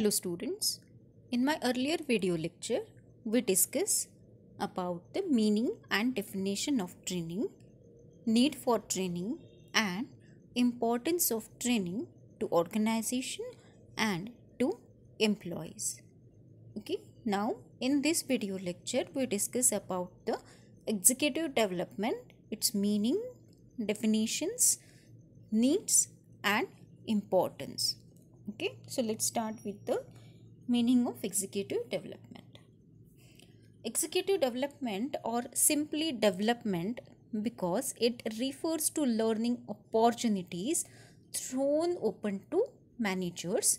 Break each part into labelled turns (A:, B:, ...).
A: Hello students, in my earlier video lecture, we discussed about the meaning and definition of training, need for training and importance of training to organization and to employees. Okay, now in this video lecture, we discuss about the executive development, its meaning, definitions, needs and importance okay so let's start with the meaning of executive development executive development or simply development because it refers to learning opportunities thrown open to managers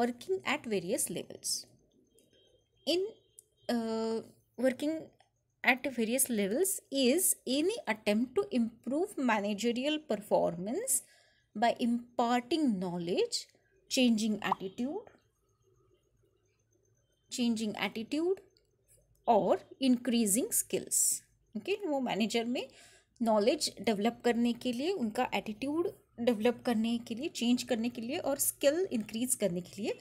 A: working at various levels in uh, working at various levels is any attempt to improve managerial performance by imparting knowledge changing attitude changing attitude और increasing skills okay वो manager में knowledge develop करने के लिए उनका attitude develop करने के लिए चेंज करने के लिए और स्किल इंक्रीज करने के लिए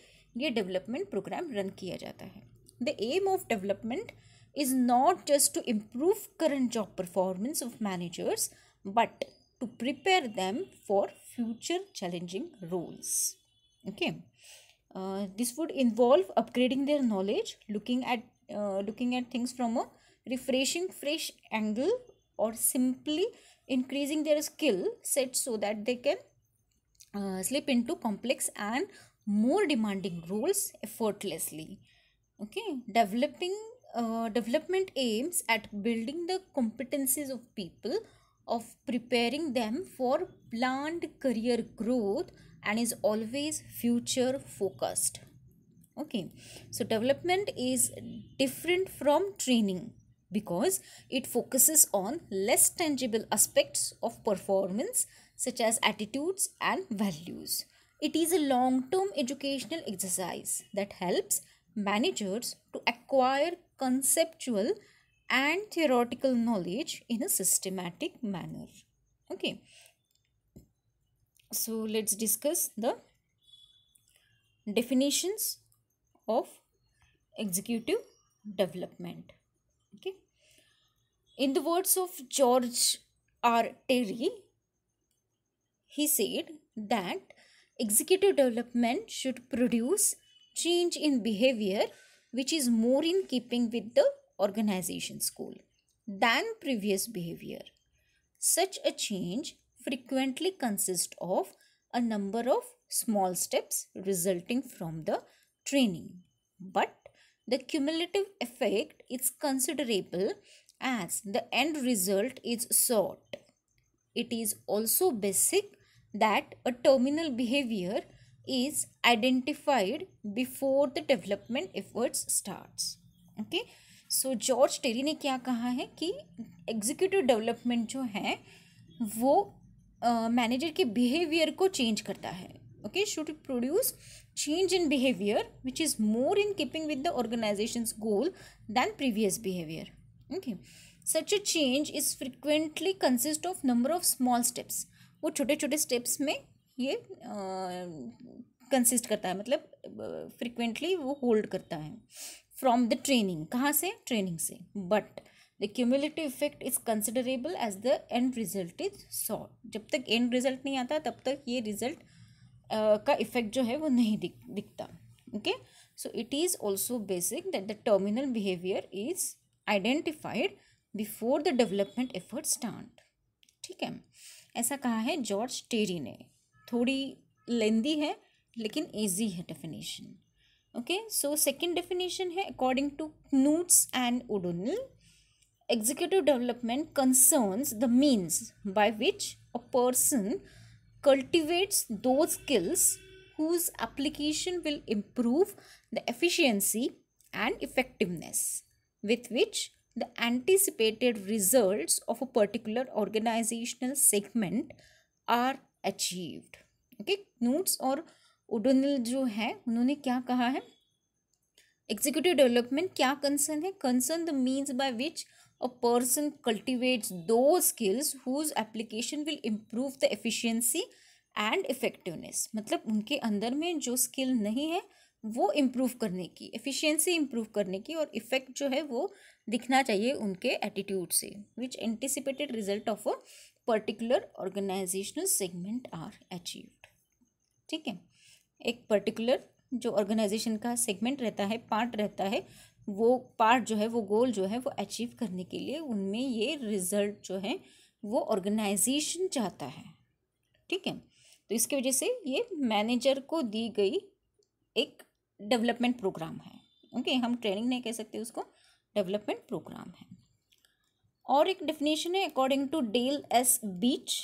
A: ये डेवलपमेंट प्रोग्राम रन किया जाता है the aim of development is not just to improve current job performance of managers but to prepare them for future challenging roles okay uh, this would involve upgrading their knowledge looking at uh, looking at things from a refreshing fresh angle or simply increasing their skill set so that they can uh, slip into complex and more demanding roles effortlessly okay developing uh, development aims at building the competencies of people of preparing them for planned career growth and is always future focused okay so development is different from training because it focuses on less tangible aspects of performance such as attitudes and values it is a long term educational exercise that helps managers to acquire conceptual and theoretical knowledge in a systematic manner okay so let's discuss the definitions of executive development okay in the words of george r terry he said that executive development should produce change in behavior which is more in keeping with the organization's goal than previous behavior such a change frequently consist of a number of small steps resulting from the training. But the cumulative effect is considerable as the end result is sought. It is also basic that a terminal behavior is identified before the development efforts starts. Okay. so George Terry ne kya kaha hai ki executive development jo hai, wo manager के behaviour को change करता है okay should produce change in behaviour which is more in keeping with the organisation goal than previous behaviour okay such a change is frequently consist of number of small steps वो छोटे छोटे steps में ये consist uh, करता है मतलब frequently uh, वो hold करता है फ्रॉम द ट्रेनिंग कहाँ से ट्रेनिंग से but the cumulative effect is considerable as the end result is so जब तक एंड रिजल्ट नहीं आता तब तक ये रिजल्ट uh, का इफेक्ट जो है वो नहीं दिख दिखता okay so it is also basic that the terminal behavior is identified before the development effort start ठीक है ऐसा कहा है जॉर्ज टेरी ने थोड़ी लेंदी है लेकिन ईजी है definition okay so second definition है according to Koontz and O'Donnell executive development concerns the means by which a person cultivates those skills whose application will improve the efficiency and effectiveness with which the anticipated results of a particular organizational segment are achieved okay notes or O'Donnell जो है उन्होंने क्या कहा है executive development क्या concern है concern the means by which a person cultivates those skills whose application will improve the efficiency and effectiveness मतलब उनके अंदर में जो स्किल नहीं है वो इम्प्रूव करने की एफिशियंसी इम्प्रूव करने की और इफेक्ट जो है वो दिखना चाहिए उनके एटीट्यूड से which anticipated result of a particular organisational segment are achieved ठीक है एक पर्टिकुलर जो ऑर्गेनाइजेशन का सेगमेंट रहता है पार्ट रहता है वो पार्ट जो है वो गोल जो है वो अचीव करने के लिए उनमें ये रिजल्ट जो है वो ऑर्गेनाइजेशन चाहता है ठीक है तो इसकी वजह से ये मैनेजर को दी गई एक डेवलपमेंट प्रोग्राम है ओके okay, हम ट्रेनिंग नहीं कह सकते उसको डेवलपमेंट प्रोग्राम है और एक डेफिनेशन है according to Dale S Beach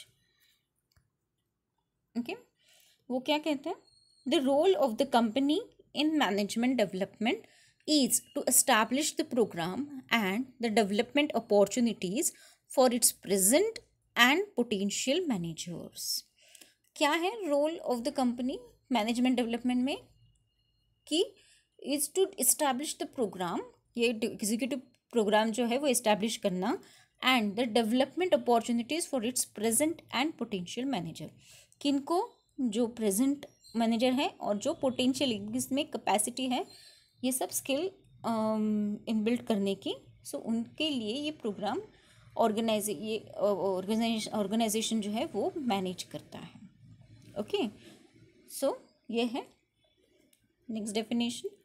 A: okay वो क्या कहते हैं the role of the company in management development is to establish the program and the development opportunities for its present and potential managers क्या है role of the company management development में कि is to establish the programme ये executive programme जो है वो establish करना and the development opportunities for its present and potential manager किनको जो प्रेजेंट मैनेजर है और जो पोटेंशियल इसमें कैपेसिटी है ये सब स्किल इनबिल्ट करने की सो so, उनके लिए ये प्रोग्राम ऑर्गेनाइज ये ऑर्गेनाइजेशन जो है वो मैनेज करता है ओके okay? सो so, ये है next definition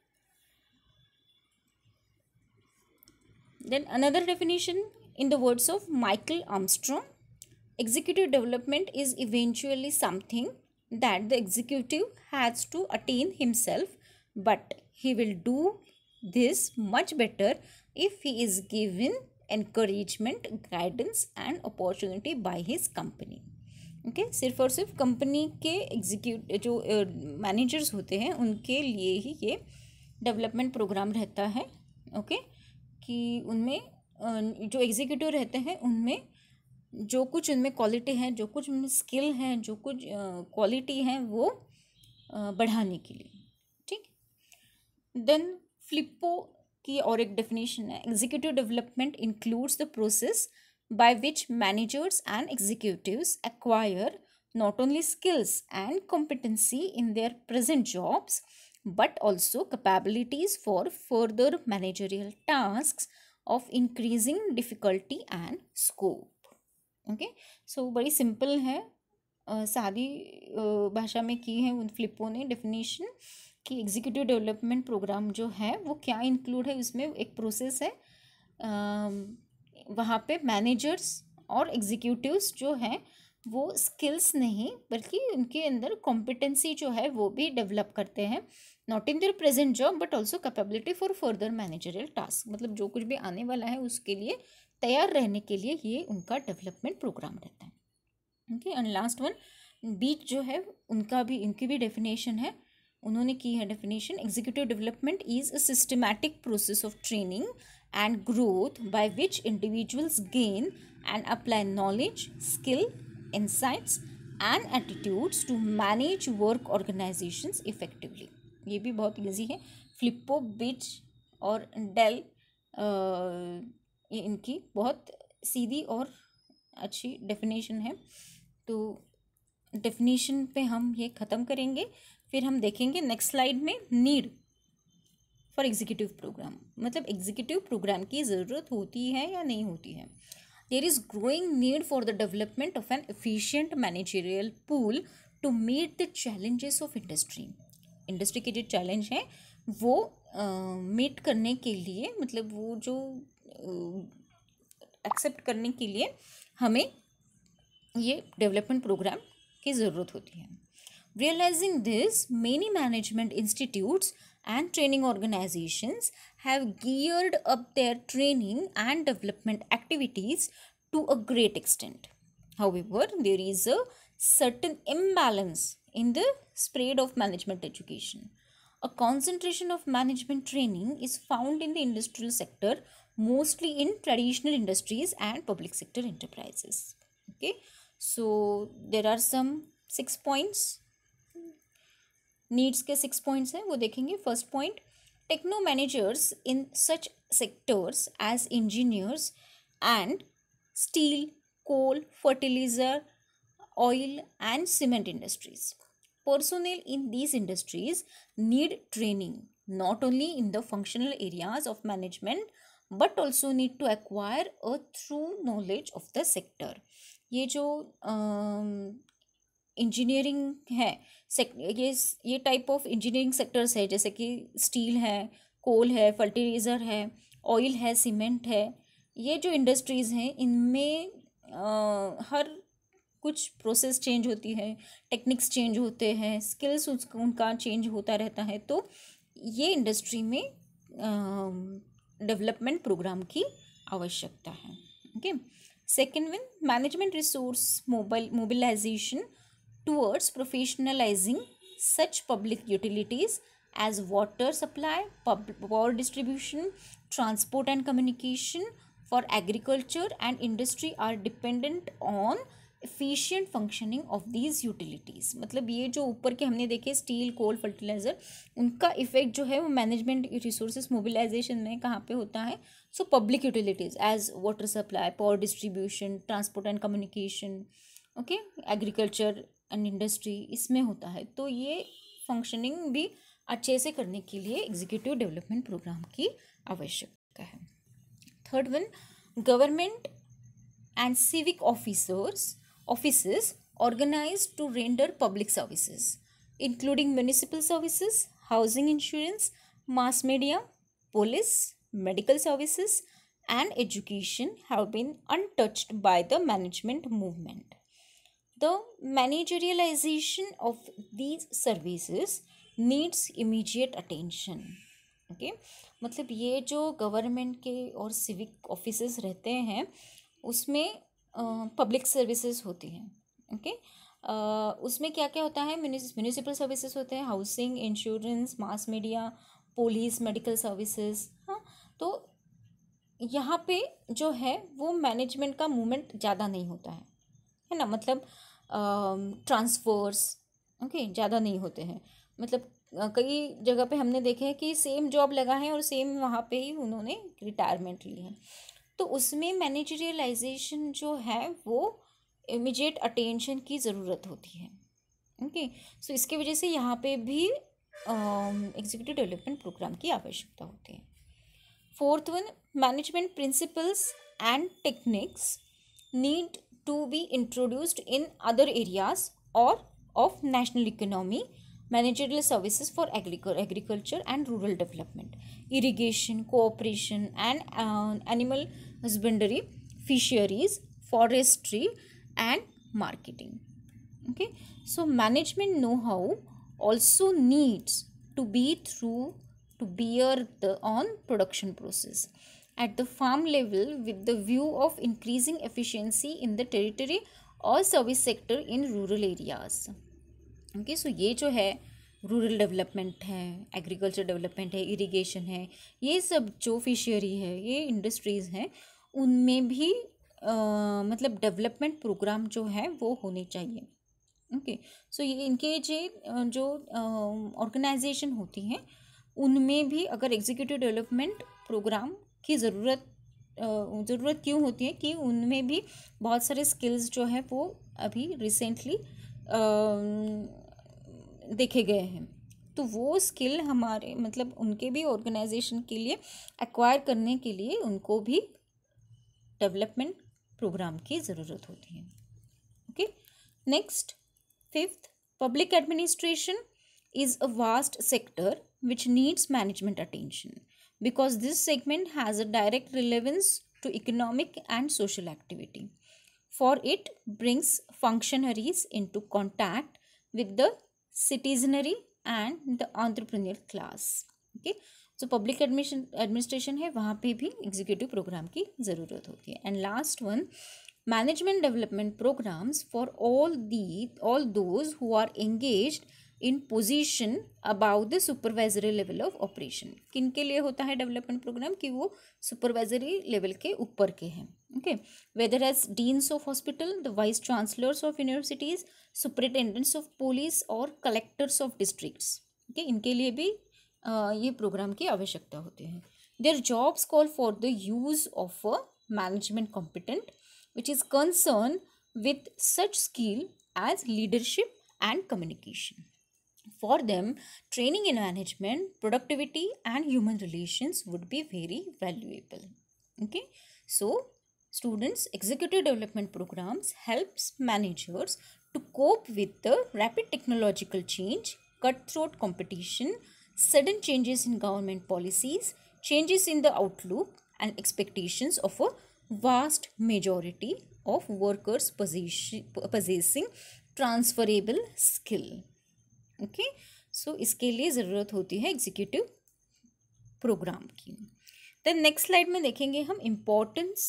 A: then another definition in the words of michael armstrong executive development is eventually something that the executive has to attain himself but he will do this much better if he is given encouragement guidance and opportunity by his company okay okay? सिर्फ और सिर्फ company के execute जो managers uh, होते हैं उनके लिए ही ये डेवलपमेंट प्रोग्राम रहता है ओके okay? कि उनमें uh, जो एग्जीक्यूटिव रहते हैं उनमें जो कुछ उनमें क्वालिटी है जो कुछ उनमें स्किल हैं जो कुछ क्वालिटी uh, हैं वो बढ़ाने के लिए देन फ्लिपो की और एक डेफिनेशन है executive development includes the process by which managers and executive acquire not only skills and competency in their present jobs but also capabilities for further managerial task of increasing difficulty and scope okay so बड़ी simple है uh, सारी भाषा में की है उन फ्लिपो ने definition कि एग्जीक्यूटिव डेवलपमेंट प्रोग्राम जो है वो क्या इंक्लूड है उसमें एक प्रोसेस है वहाँ पे मैनेजर्स और एग्जीक्यूटिव्स जो हैं वो स्किल्स नहीं बल्कि उनके अंदर कॉम्पिटेंसी जो है वो भी डेवलप करते हैं not in their present job but also capability for further managerial task मतलब जो कुछ भी आने वाला है उसके लिए तैयार रहने के लिए ये उनका डेवलपमेंट प्रोग्राम रहता है okay and last one Beach जो है उनका भी इनकी भी डेफिनेशन है उन्होंने की है definition executive development is a systematic process of training and growth by which individuals gain and apply knowledge skill insights and attitudes to manage work organisation effectively ये भी बहुत ईजी है फ्लिपो बिच और डेल इनकी बहुत सीधी और अच्छी डेफिनेशन है तो डेफिनेशन पे हम ये ख़त्म करेंगे फिर हम देखेंगे नेक्स्ट स्लाइड में नीड फॉर एग्जीक्यूटिव प्रोग्राम मतलब एग्जीक्यूटिव प्रोग्राम की ज़रूरत होती है या नहीं होती है there is growing need for the development of an efficient managerial pool to meet the challenges of industry industry के जो चैलेंज हैं वो मीट uh, करने के लिए मतलब वो जो एक्सेप्ट uh, करने के लिए हमें ये डेवलपमेंट प्रोग्राम की ज़रूरत होती है Realizing this, many management institutes and training organizations have geared up their training and development activities to a great extent. However, there is a certain imbalance in the spread of management education. A concentration of management training is found in the industrial sector, mostly in traditional industries and public sector enterprises. Okay, so there are some six points needs के six points हैं वो देखेंगे first point techno managers in such sectors as engineers and steel coal fertiliser oil and cement industries personnel in these industries need training not only in the functional areas of management but also need to acquire a through knowledge of the sector ये जो engineering है ये ये type of engineering sectors है जैसे कि steel है कोल है फर्टिलाइज़र है ऑयल है सीमेंट है ये जो इंडस्ट्रीज़ हैं इनमें हर कुछ प्रोसेस चेंज होती है टेक्निक्स चेंज होते हैं स्किल्स उसका उनका चेंज होता रहता है तो ये इंडस्ट्री में डेवलपमेंट प्रोग्राम की आवश्यकता है okay second one management resource mobile mobilisation towards professionalizing such public utilities as water supply, power distribution, transport and communication for agriculture and industry are dependent on efficient functioning of these utilities मतलब ये जो ऊपर के हमने देखे steel coal fertilizer उनका effect जो है वो management resources mobilization में कहाँ पे होता है so public utilities as water supply power distribution transport and communication okay agriculture and industry इसमें होता है तो ये फंक्शनिंग भी अच्छे से करने के लिए एग्जीक्यूटिव डेवलपमेंट प्रोग्राम की आवश्यकता है third one government and civic officers office organise to render public services including municipal services housing insurance mass media police medical services and education have been untouched by the management movement The managerialization of these services needs immediate attention. Okay okay? मतलब ये जो government के और civic office रहते हैं उसमें public services होती हैं ओके okay? Uh, उसमें क्या क्या होता है म्यूनिसिपल सर्विसेज होते हैं housing insurance mass media police medical services हाँ तो यहाँ पे जो है वो मैनेजमेंट का मूवमेंट ज़्यादा नहीं होता है है ना मतलब ट्रांसफर्स ओके ज़्यादा नहीं होते हैं मतलब कई जगह पे हमने देखे हैं कि सेम जॉब लगा है और सेम वहाँ पे ही उन्होंने रिटायरमेंट ली है तो उसमें मैनेजरियलाइजेशन जो है वो इमिजिएट अटेंशन की ज़रूरत होती है ओके सो इसके वजह से यहाँ पे भी एग्जीक्यूटिव डेवलपमेंट प्रोग्राम की आवश्यकता होती है fourth one management principles and techniques need to be introduced in other areas or of national economy managerial services for agriculture and rural development irrigation cooperation and uh, animal husbandry fisheries forestry and marketing okay so management know-how also needs to be through to bear the on production process at the farm level with the view of increasing efficiency in the territory और service sector in rural areas okay so ये जो है rural development है agriculture development है irrigation है ये सब जो फिशरी है ये इंडस्ट्रीज़ हैं उनमें भी आ, मतलब डेवलपमेंट प्रोग्राम जो है वो होने चाहिए ओके okay. सो so, ये इनके जे जो ऑर्गेनाइजेशन होती हैं उनमें भी अगर एग्जीक्यूटिव डेवलपमेंट प्रोग्राम की ज़रूरत ज़रूरत क्यों होती है कि उनमें भी बहुत सारे स्किल्स जो है वो अभी रिसेंटली देखे गए हैं तो वो स्किल हमारे मतलब उनके भी ऑर्गेनाइजेशन के लिए एक्वायर करने के लिए उनको भी डेवलपमेंट प्रोग्राम की ज़रूरत होती है okay next fifth public administration is a vast sector which needs management attention because this segment has a direct relevance to economic and social activity. For it brings functionaries into contact with the citizenry and the entrepreneurial class. Okay. So public admission administration hai waha pe bhi executive program ki zarurat hoti And last one, management development programs for all the all those who are engaged in position about the supervisory level of operation किन के लिए होता है development programme कि वो supervisory level के ऊपर के हैं okay whether as deans of hospital the vice chancellors of universities superintendents of police और कलेक्टर्स ऑफ डिस्ट्रिक्ट ओके इनके लिए भी ये प्रोग्राम की आवश्यकता होती है their jobs call for the use of a management competent which is concern with such skill as leadership and communication For them, training in management, productivity, and human relations would be very valuable. Okay, so students, executive development programs helps managers to cope with the rapid technological change, cutthroat competition, sudden changes in government policies, changes in the outlook and expectations of a vast majority of workers possessing transferable skill. Okay so इसके लिए ज़रूरत होती है executive programme की then next slide में देखेंगे हम importance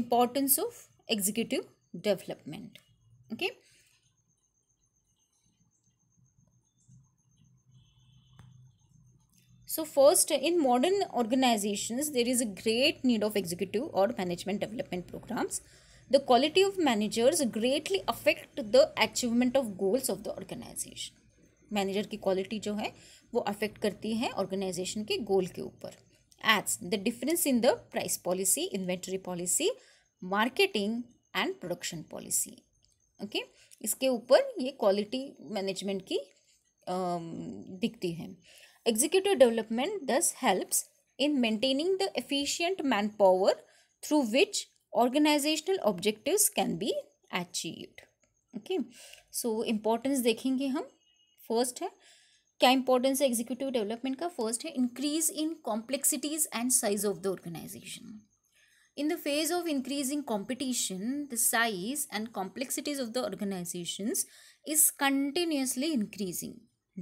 A: importance of executive development okay so first in modern organisations there is a great need of executive और management development programmes the quality of managers greatly affect the achievement of goals of the organization manager ki quality jo hai wo affect karti hai organization ke goal ke upar as the difference in the price policy inventory policy marketing and production policy okay इसके ऊपर ये quality management की दिखती है executive development thus helps in maintaining the efficient manpower through which Organizational objectives can be achieved. Okay, so importance. देखेंगे हम first है क्या इंपॉर्टेंस है एग्जीक्यूटिव डेवलपमेंट का फर्स्ट है increase in complexities and size of the organisation In the phase of increasing competition, the size and complexities of the organizations is continuously increasing.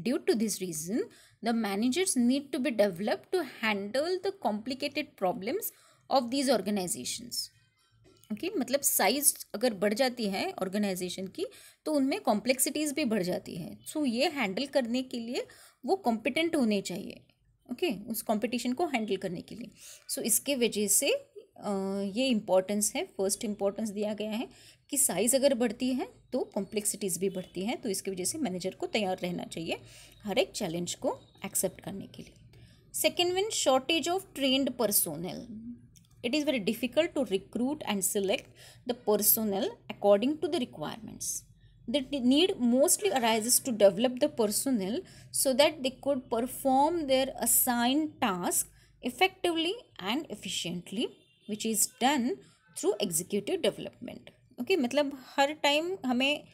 A: Due to this reason, the managers need to be developed to handle the complicated problems of these organizations. Okay okay? मतलब size अगर बढ़ जाती है organisation की तो उनमें complexities भी बढ़ जाती है सो so, ये हैंडल करने के लिए वो कॉम्पिटेंट होने चाहिए ओके okay? उस कंपटीशन को हैंडल करने के लिए सो so, इसके वजह से ये इम्पोर्टेंस है फर्स्ट इम्पोर्टेंस दिया गया है कि साइज़ अगर बढ़ती है तो कॉम्प्लेक्सिटीज़ भी बढ़ती हैं तो इसकी वजह से मैनेजर को तैयार रहना चाहिए हर एक चैलेंज को एक्सेप्ट करने के लिए second one shortage of trained personnel it is very difficult to recruit and select the personnel according to the requirements. The need mostly arises to develop the personnel so that they could perform their assigned task effectively and efficiently which is done through executive development. okay, मतलब हर time हमें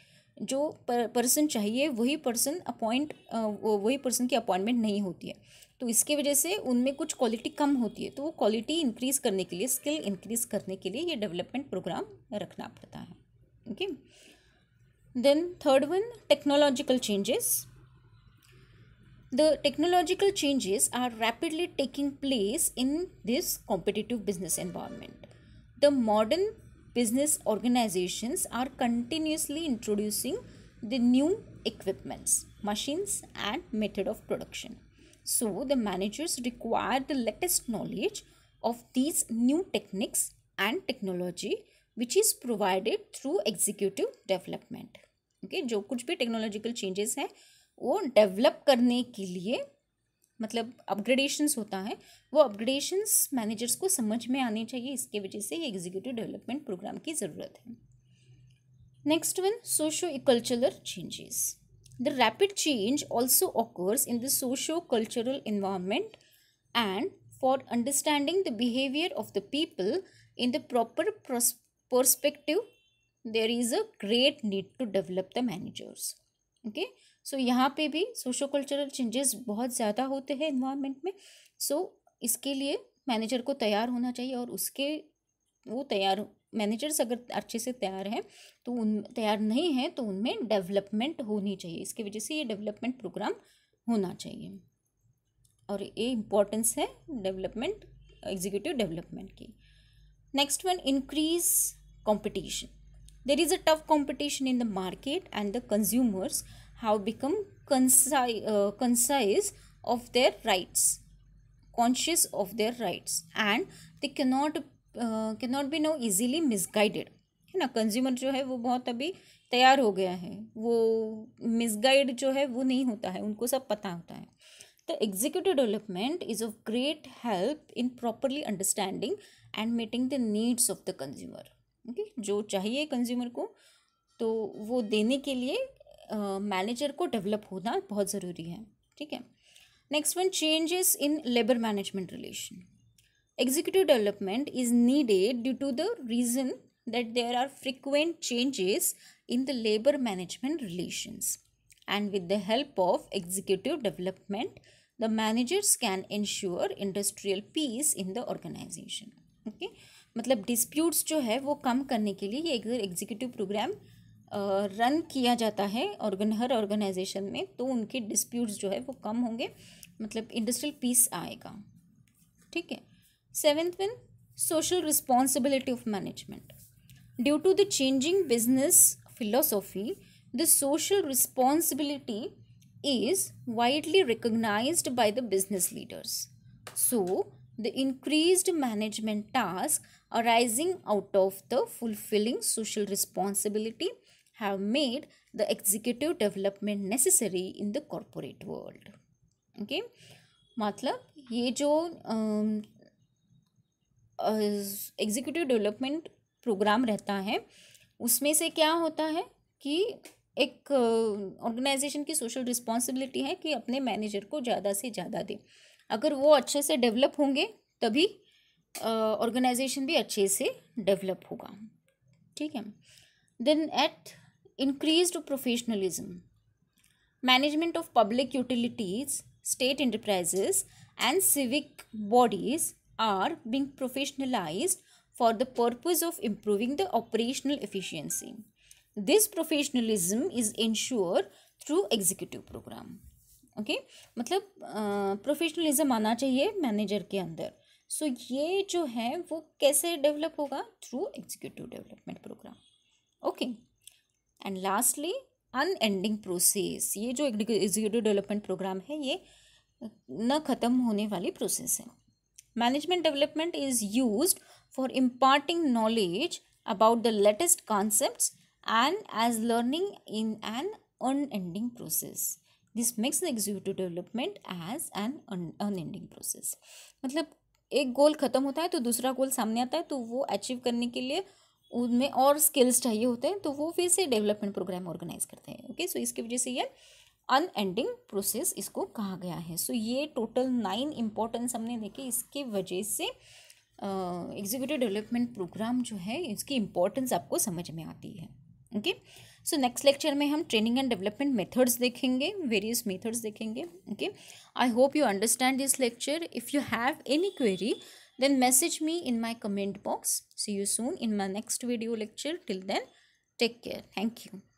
A: जो person चाहिए वही person appoint वही person की appointment नहीं होती है तो इसके वजह से उनमें कुछ क्वालिटी कम होती है तो वो क्वालिटी इंक्रीज करने के लिए स्किल इंक्रीज करने के लिए ये डेवलपमेंट प्रोग्राम रखना पड़ता है okay then third one technological changes the technological changes are rapidly taking place in this competitive business environment the modern business organisation are continuously introducing the new equipments machines and method of production So the managers require the latest knowledge of these new techniques and technology which is provided through executive development. okay, jo kuch bhi technological changes हैं wo develop karne ke liye मतलब upgradations होता है वो upgradations managers को समझ में आने चाहिए इसके वजह से ये एग्जीक्यूटिव डेवलपमेंट प्रोग्राम की ज़रूरत है next one socio cultural changes The rapid change also occurs in the socio-cultural environment and for understanding the behavior of the people in the proper pros- perspective, there is a great need to develop the managers. okay so यहाँ पे भी socio cultural changes बहुत ज़्यादा होते हैं environment में सो so, इसके लिए मैनेजर को तैयार होना चाहिए और उसके वो तैयार मैनेजर्स अगर अच्छे से तैयार हैं तो उन तैयार नहीं हैं तो उनमें डेवलपमेंट होनी चाहिए इसकी वजह से ये डेवलपमेंट प्रोग्राम होना चाहिए और ये इम्पोर्टेंस है डेवलपमेंट एग्जीक्यूटिव डेवलपमेंट की next one increase competition there is a tough competition in the market and the consumers have become conscious of their rights conscious of their rights and they cannot can not be no easily misguided है ना consumer जो है वो बहुत अभी तैयार हो गया है वो मिसगाइड जो है वो नहीं होता है उनको सब पता होता है the executive development is of great help in properly understanding and meeting the needs of the consumer okay जो चाहिए कंज्यूमर को तो वो देने के लिए मैनेजर uh, को डेवलप होना बहुत ज़रूरी है ठीक है next one changes in labour management relation Executive development is needed due to the reason that there are frequent changes in the labor management relations. And with the help of executive development, the managers can ensure industrial peace in the organization. okay? मतलब disputes जो है वो कम करने के लिए ये executive program run किया जाता है ऑर्गन हर ऑर्गेनाइजेशन में तो उनके डिस्प्यूट्स जो है वो कम होंगे मतलब इंडस्ट्रियल पीस आएगा ठीक है Seventh one, social responsibility of management. Due to the changing business philosophy, the social responsibility is widely recognized by the business leaders. So, the increased management task arising out of the fulfilling social responsibility have made the executive development necessary in the corporate world. Okay, मतलब ये जो executive development programme रहता है उसमें से क्या होता है कि एक ऑर्गेनाइजेशन की सोशल रिस्पॉन्सिबिलिटी है कि अपने मैनेजर को ज़्यादा से ज़्यादा दे अगर वो अच्छे से डेवलप होंगे तभी ऑर्गेनाइजेशन भी अच्छे से डेवलप होगा ठीक है then eight increase professionalism management of public utilities state enterprises and civic bodies are being professionalized for the purpose of improving the operational efficiency. This professionalism is ensured through executive program. Okay okay? मतलब professionalism आना चाहिए manager के अंदर सो so, ये जो है वो कैसे डेवलप होगा through executive development programme okay and lastly unending process ये जो एग्जीक्यूटिव डेवलपमेंट प्रोग्राम है ये न ख़त्म होने वाली प्रोसेस है management development is used for imparting knowledge about the latest concepts and as learning in an unending process this makes the executive development as an unending process मतलब एक गोल ख़त्म होता है तो दूसरा गोल सामने आता है तो वो अचीव करने के लिए उनमें और स्किल्स चाहिए होते हैं तो वो फिर से डेवलपमेंट प्रोग्राम ऑर्गेनाइज करते हैं ओके सो इसकी वजह से ये अनएंडिंग प्रोसेस इसको कहा गया है सो so, ये टोटल नाइन इम्पोर्टेंस हमने देखे इसके वजह से एग्जीक्यूटिव डेवलपमेंट प्रोग्राम जो है इसकी इम्पोर्टेंस आपको समझ में आती है ओके सो नेक्स्ट लेक्चर में हम ट्रेनिंग एंड डेवलपमेंट मेथड्स देखेंगे वेरियस मेथड्स देखेंगे okay I hope you understand this lecture if you have any query then message me in my comment box see you soon in my next video lecture till then take care thank you